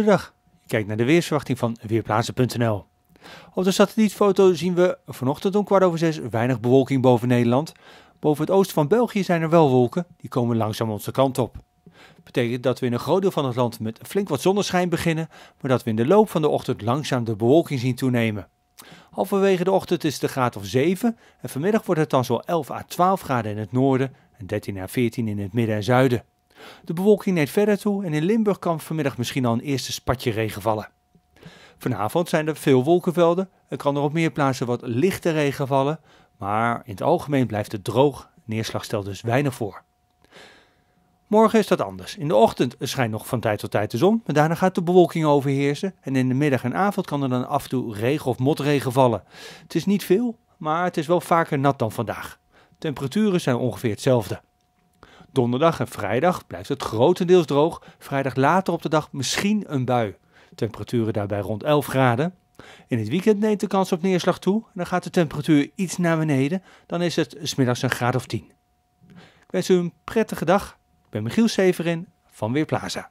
Goedendag, je kijkt naar de weersverwachting van Weerplaatsen.nl. Op de satellietfoto zien we vanochtend om kwart over zes weinig bewolking boven Nederland. Boven het oosten van België zijn er wel wolken, die komen langzaam onze kant op. Betekent dat we in een groot deel van het land met flink wat zonneschijn beginnen, maar dat we in de loop van de ochtend langzaam de bewolking zien toenemen. Halverwege de ochtend is het de graad of 7 en vanmiddag wordt het dan zo 11 à 12 graden in het noorden en 13 à 14 in het midden en zuiden. De bewolking neemt verder toe en in Limburg kan vanmiddag misschien al een eerste spatje regen vallen. Vanavond zijn er veel wolkenvelden en kan er op meer plaatsen wat lichte regen vallen, maar in het algemeen blijft het droog. Neerslag stelt dus weinig voor. Morgen is dat anders. In de ochtend schijnt nog van tijd tot tijd de zon, maar daarna gaat de bewolking overheersen en in de middag en avond kan er dan af en toe regen of motregen vallen. Het is niet veel, maar het is wel vaker nat dan vandaag. Temperaturen zijn ongeveer hetzelfde. Donderdag en vrijdag blijft het grotendeels droog. Vrijdag later op de dag misschien een bui. Temperaturen daarbij rond 11 graden. In het weekend neemt de kans op neerslag toe. en Dan gaat de temperatuur iets naar beneden. Dan is het smiddags een graad of 10. Ik wens u een prettige dag. Ik ben Michiel Severin van Weerplaza.